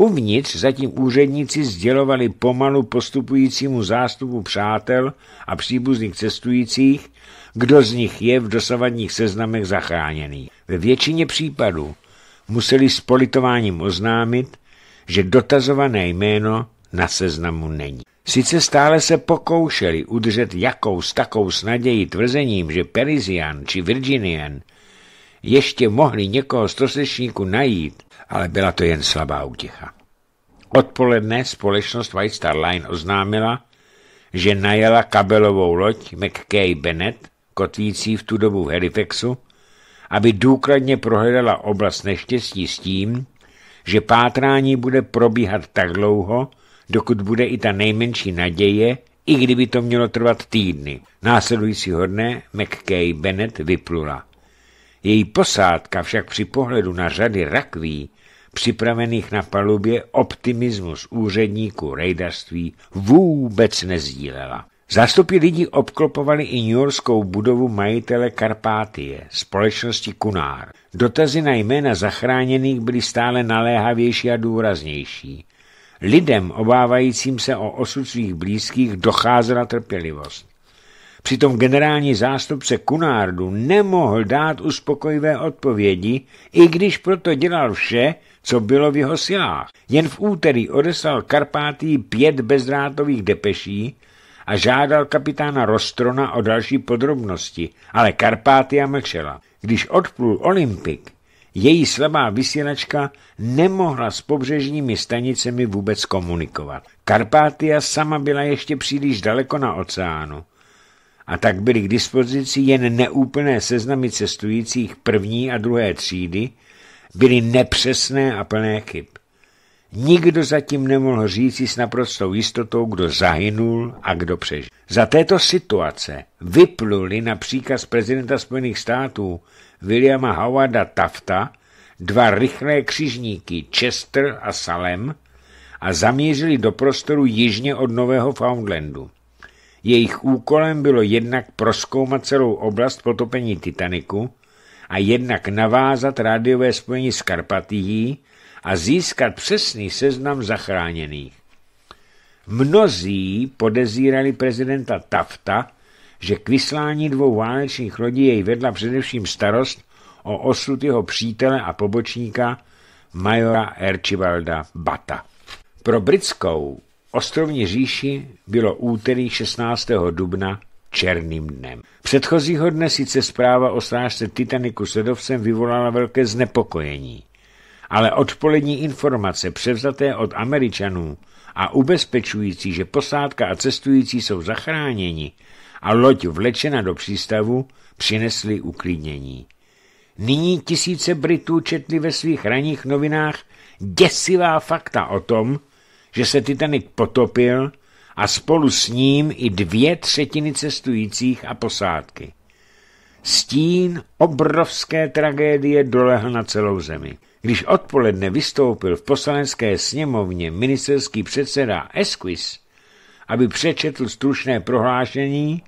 Uvnitř zatím úředníci sdělovali pomalu postupujícímu zástupu přátel a příbuzných cestujících, kdo z nich je v dosavadních seznamech zachráněný. Ve většině případů museli s politováním oznámit, že dotazované jméno na seznamu není. Sice stále se pokoušeli udržet jakou s takou snadějí tvrzením, že Perizian či Virginian ještě mohli někoho z najít, ale byla to jen slabá útěcha. Odpoledne společnost White Star Line oznámila, že najela kabelovou loď McKay Bennett, kotvící v tu dobu v Halifaxu, aby důkladně prohledala oblast neštěstí s tím, že pátrání bude probíhat tak dlouho, dokud bude i ta nejmenší naděje, i kdyby to mělo trvat týdny. Následujícího dne McKay Bennett vyplula. Její posádka však při pohledu na řady rakví, připravených na palubě optimismus úředníků rejdarství vůbec nezdílela. Zástupy lidí obklopovali i newyorskou budovu majitele Karpátie, společnosti Kunár. Dotazy na jména zachráněných byly stále naléhavější a důraznější. Lidem obávajícím se o osud svých blízkých docházela trpělivost. Přitom generální zástupce Kunárdu nemohl dát uspokojivé odpovědi, i když proto dělal vše, co bylo v jeho silách. Jen v úterý odeslal Karpátý pět bezdrátových depeší a žádal kapitána Rostrona o další podrobnosti, ale Karpátia mlčela. Když odplul Olympik, její slabá vysílačka nemohla s pobřežními stanicemi vůbec komunikovat. Karpátia sama byla ještě příliš daleko na oceánu a tak byly k dispozici jen neúplné seznamy cestujících první a druhé třídy, byly nepřesné a plné chyb. Nikdo zatím nemohl říci s naprostou jistotou, kdo zahynul a kdo přežil. Za této situace vypluli na příkaz prezidenta Spojených států Williama Howarda Tafta dva rychlé křižníky Chester a Salem a zamířili do prostoru jižně od Nového Foundlandu. Jejich úkolem bylo jednak proskoumat celou oblast potopení Titaniku a jednak navázat rádiové spojení s Karpatií a získat přesný seznam zachráněných. Mnozí podezírali prezidenta Tafta, že k vyslání dvou válečných lodí jej vedla především starost o osud jeho přítele a pobočníka majora Erčivalda Bata. Pro britskou ostrovní říši bylo úterý 16. dubna černým dnem. Předchozího dne sice zpráva o srážce Titaniku sedovcem vyvolala velké znepokojení, ale odpolední informace převzaté od Američanů a ubezpečující, že posádka a cestující jsou zachráněni a loď vlečena do přístavu, přinesly uklidnění. Nyní tisíce Britů četli ve svých ranních novinách děsivá fakta o tom, že se Titanic potopil a spolu s ním i dvě třetiny cestujících a posádky. Stín obrovské tragédie dolehl na celou zemi. Když odpoledne vystoupil v poslanecké sněmovně ministerský předseda Esquis, aby přečetl stručné prohlášení,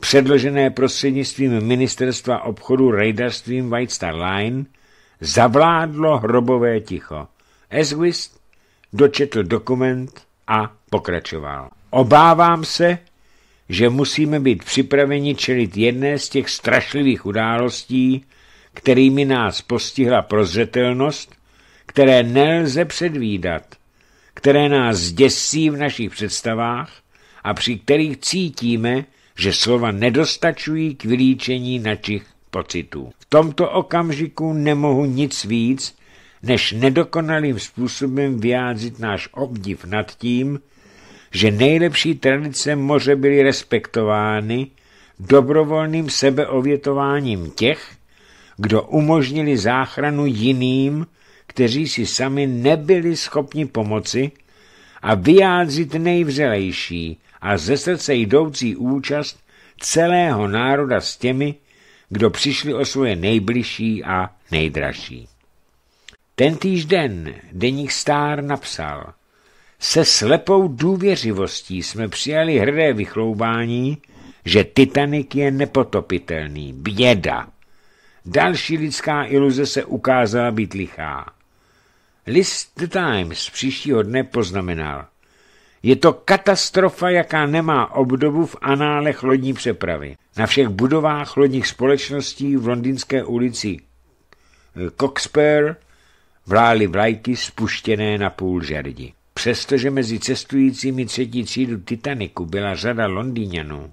předložené prostřednictvím ministerstva obchodu rejdarstvím White Star Line, zavládlo hrobové ticho. Esquist dočetl dokument a pokračoval. Obávám se, že musíme být připraveni čelit jedné z těch strašlivých událostí, kterými nás postihla prozřetelnost, které nelze předvídat, které nás děsí v našich představách a při kterých cítíme, že slova nedostačují k vylíčení našich pocitů. V tomto okamžiku nemohu nic víc, než nedokonalým způsobem vyjádřit náš obdiv nad tím, že nejlepší tradice moře byly respektovány dobrovolným sebeovětováním těch, kdo umožnili záchranu jiným, kteří si sami nebyli schopni pomoci a vyjádřit nejvřelejší a ze srdce jdoucí účast celého národa s těmi, kdo přišli o svoje nejbližší a nejdražší. týž den deník Stár napsal – se slepou důvěřivostí jsme přijali hrdé vychloubání, že Titanic je nepotopitelný, běda. Další lidská iluze se ukázala být lichá. List The Times příštího dne poznamenal. Je to katastrofa, jaká nemá obdobu v análech lodní přepravy. Na všech budovách lodních společností v londýnské ulici Coxpur vlály vlajky spuštěné na půl žerdi. Přestože mezi cestujícími třetí třídu Titaniku byla řada Londýňanů,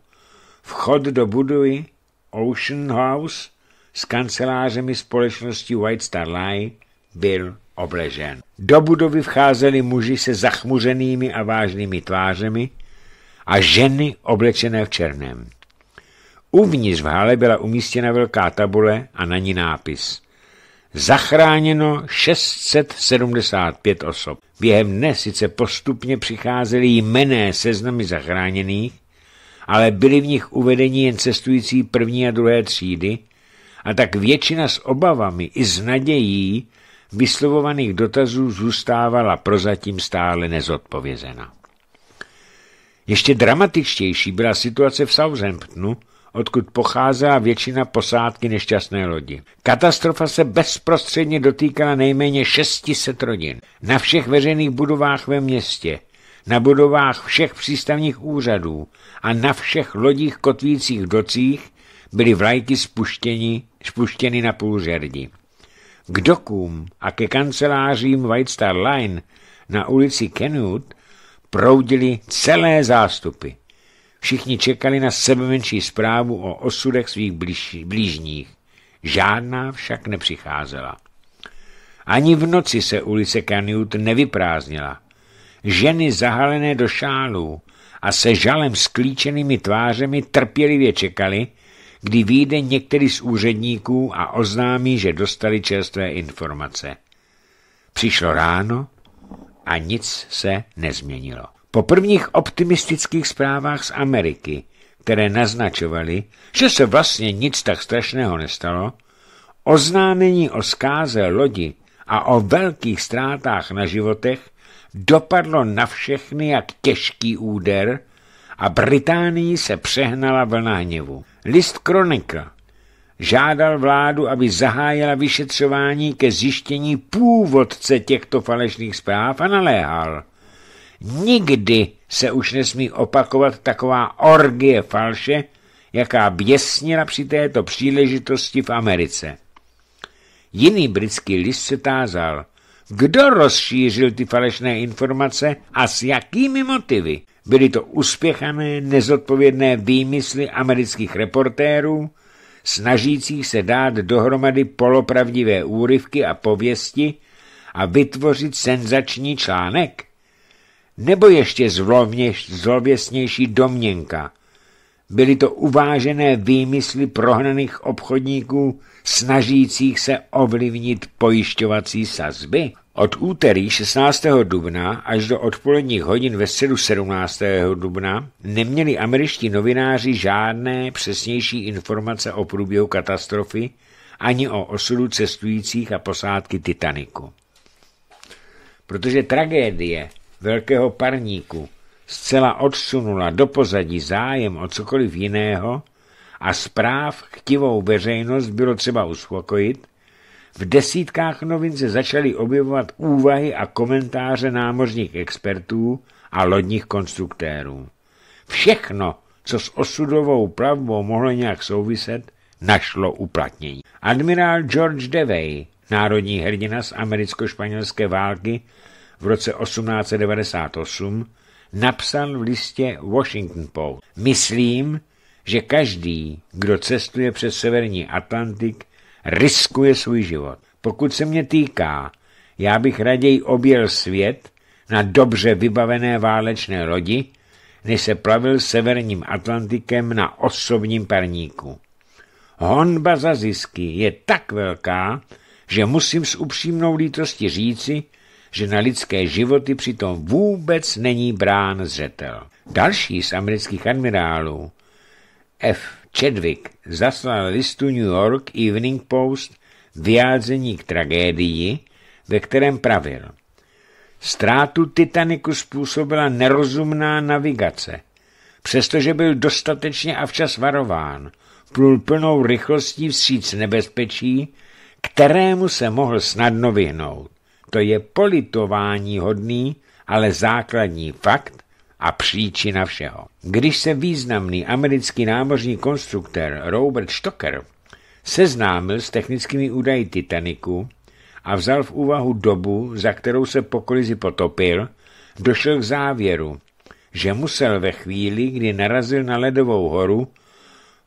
vchod do budovy Ocean House s kancelářemi společnosti White Star Line byl obležen. Do budovy vcházeli muži se zachmuřenými a vážnými tvářemi a ženy oblečené v černém. Uvnitř v hale byla umístěna velká tabule a na ní nápis – zachráněno 675 osob. Během dne sice postupně přicházely jmené seznamy zachráněných, ale byli v nich uvedeni jen cestující první a druhé třídy a tak většina s obavami i s nadějí vyslovovaných dotazů zůstávala prozatím stále nezodpovězena. Ještě dramatičtější byla situace v Southamptonu, odkud pocházela většina posádky nešťastné lodi. Katastrofa se bezprostředně dotýkala nejméně 600 rodin. Na všech veřejných budovách ve městě, na budovách všech přístavních úřadů a na všech lodích kotvících docích byly vlajky spuštěni, spuštěny na půl řerdí. K dokům a ke kancelářím White Star Line na ulici Kenwood proudili celé zástupy. Všichni čekali na sebe menší zprávu o osudech svých blížních. Žádná však nepřicházela. Ani v noci se ulice Kaniut nevyprázdnila. Ženy zahalené do šálů a se žalem sklíčenými tvářemi trpělivě čekali, kdy vyjde některý z úředníků a oznámí, že dostali čerstvé informace. Přišlo ráno a nic se nezměnilo. Po prvních optimistických zprávách z Ameriky, které naznačovaly, že se vlastně nic tak strašného nestalo, oznámení o zkáze lodi a o velkých ztrátách na životech dopadlo na všechny jak těžký úder a Británii se přehnala vlna hněvu. List Kronika žádal vládu, aby zahájila vyšetřování ke zjištění původce těchto falešných zpráv a naléhal – Nikdy se už nesmí opakovat taková orgie falše, jaká běsnila při této příležitosti v Americe. Jiný britský list se tázal, kdo rozšířil ty falešné informace a s jakými motivy. Byly to uspěchané, nezodpovědné výmysly amerických reportérů, snažících se dát dohromady polopravdivé úryvky a pověsti a vytvořit senzační článek nebo ještě zlovněž, zlověsnější domněnka. Byly to uvážené výmysly prohnaných obchodníků, snažících se ovlivnit pojišťovací sazby? Od úterý 16. dubna až do odpoledních hodin ve středu 17. dubna neměli američtí novináři žádné přesnější informace o průběhu katastrofy ani o osudu cestujících a posádky Titaniku. Protože tragédie velkého parníku zcela odsunula do pozadí zájem o cokoliv jiného a zpráv chtivou veřejnost bylo třeba uspokojit, v desítkách novin se začaly objevovat úvahy a komentáře námořních expertů a lodních konstruktérů. Všechno, co s osudovou plavbou mohlo nějak souviset, našlo uplatnění. Admirál George Devey, národní hrdina z americko-španělské války, v roce 1898 napsal v listě Washington Post. Myslím, že každý, kdo cestuje přes severní Atlantik, riskuje svůj život. Pokud se mě týká, já bych raději objel svět na dobře vybavené válečné lodi, než se plavil severním Atlantikem na osobním parníku. Honba za zisky je tak velká, že musím s upřímnou lítostí říci, že na lidské životy přitom vůbec není brán zřetel. Další z amerických admirálů, F. Chadwick, zaslal listu New York Evening Post vyjádření k tragédii, ve kterém pravil. Ztrátu Titaniku způsobila nerozumná navigace. Přestože byl dostatečně a včas varován, plul plnou rychlostí vstříc nebezpečí, kterému se mohl snadno vyhnout. To je politování hodný, ale základní fakt, a příčina všeho. Když se významný americký námořní konstruktor Robert Stocker seznámil s technickými údaji Titaniku a vzal v úvahu dobu, za kterou se po kolizi potopil, došel k závěru, že musel ve chvíli, kdy narazil na ledovou horu,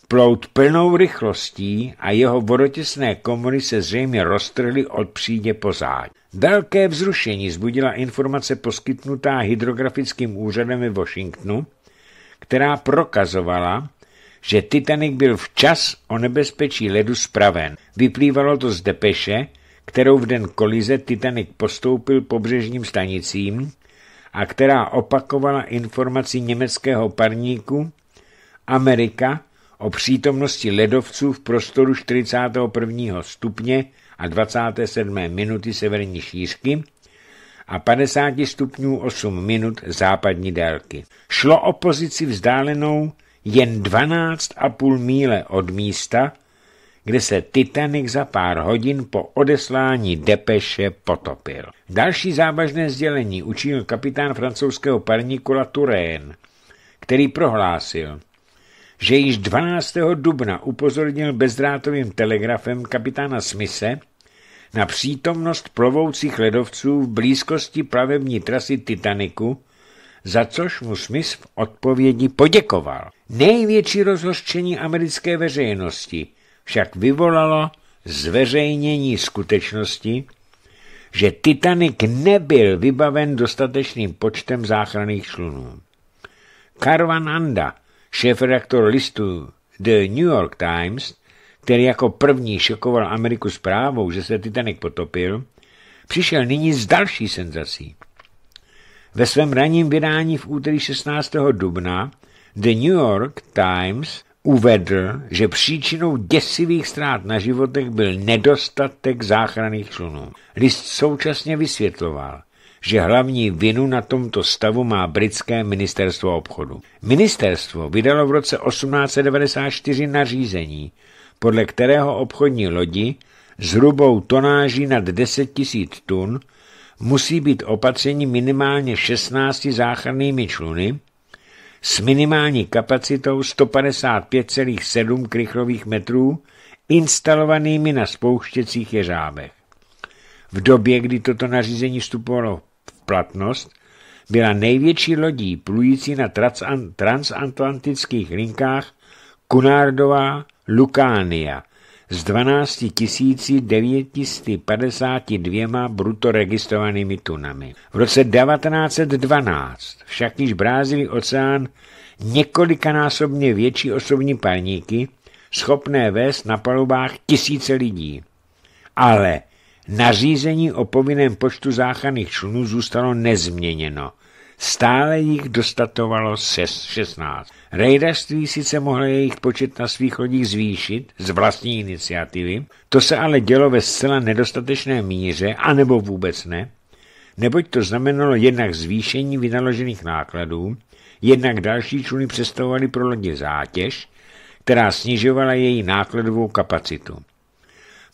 plout plnou rychlostí a jeho vodotěsné komory se zřejmě roztrhly od přídě po záď. Velké vzrušení zbudila informace poskytnutá hydrografickým úřadem ve Washingtonu, která prokazovala, že Titanic byl včas o nebezpečí ledu zpraven. Vyplývalo to z depeše, kterou v den kolize Titanic postoupil pobřežním stanicím a která opakovala informaci německého parníku Amerika o přítomnosti ledovců v prostoru 41. stupně a 27. minuty severní šířky a 50 stupňů 8 minut západní délky. Šlo o pozici vzdálenou jen 12,5 míle od místa, kde se Titanic za pár hodin po odeslání depeše potopil. Další závažné sdělení učinil kapitán francouzského parníku Latourén, který prohlásil, že již 12. dubna upozornil bezdrátovým telegrafem kapitána Smise na přítomnost plovoucích ledovců v blízkosti plavební trasy Titaniku, za což mu Smith v odpovědi poděkoval. Největší rozhořčení americké veřejnosti však vyvolalo zveřejnění skutečnosti, že Titanic nebyl vybaven dostatečným počtem záchranných člunů. Karvan Anda – šéf-redaktor listu The New York Times, který jako první šokoval Ameriku zprávou, že se Titanic potopil, přišel nyní s další senzací. Ve svém ranním vydání v úterý 16. dubna The New York Times uvedl, že příčinou děsivých ztrát na životech byl nedostatek záchranných člunů. List současně vysvětloval, že hlavní vinu na tomto stavu má britské ministerstvo obchodu. Ministerstvo vydalo v roce 1894 nařízení, podle kterého obchodní lodi s hrubou tonáží nad 10 000 tun musí být opatření minimálně 16 záchrannými čluny s minimální kapacitou 155,7 krychlových metrů instalovanými na spouštěcích jeřábech. V době, kdy toto nařízení vstupovalo platnost, byla největší lodí plující na transatlantických linkách Kunardová Lukánia s 12 952 bruto registrovanými tunami. V roce 1912 však již brázili oceán několikanásobně větší osobní parníky, schopné vést na palubách tisíce lidí. Ale Nařízení o povinném počtu záchranných člunů zůstalo nezměněno. Stále jich dostatovalo se 16. Rejdařství sice mohlo jejich počet na svých lodích zvýšit z vlastní iniciativy, to se ale dělo ve zcela nedostatečné míře, anebo vůbec ne, neboť to znamenalo jednak zvýšení vynaložených nákladů, jednak další čluny představovaly pro lodě zátěž, která snižovala její nákladovou kapacitu.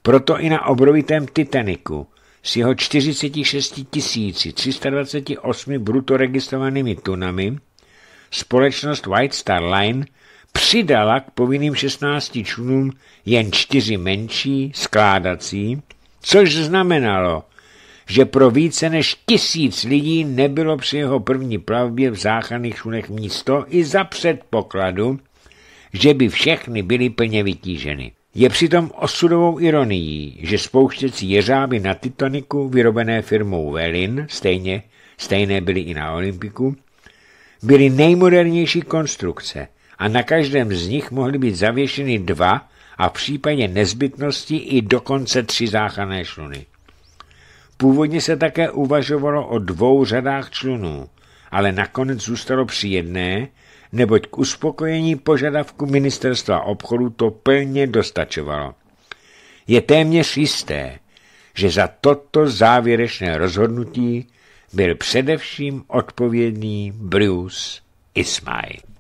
Proto i na obrovitém Titaniku s jeho 46 328 bruto registrovanými tunami společnost White Star Line přidala k povinným 16 člunům jen čtyři menší skládací, což znamenalo, že pro více než tisíc lidí nebylo při jeho první plavbě v záchranných člunech místo i za předpokladu, že by všechny byly plně vytíženy. Je přitom osudovou ironií, že spouštěcí jeřáby na Titaniku, vyrobené firmou Velin, stejně, stejné byly i na Olympiku, byly nejmodernější konstrukce a na každém z nich mohly být zavěšeny dva a v případě nezbytnosti i dokonce tři záchranné šluny. Původně se také uvažovalo o dvou řadách člunů, ale nakonec zůstalo při jedné, neboť k uspokojení požadavku ministerstva obchodu to plně dostačovalo. Je téměř jisté, že za toto závěrečné rozhodnutí byl především odpovědný Bruce Ismay.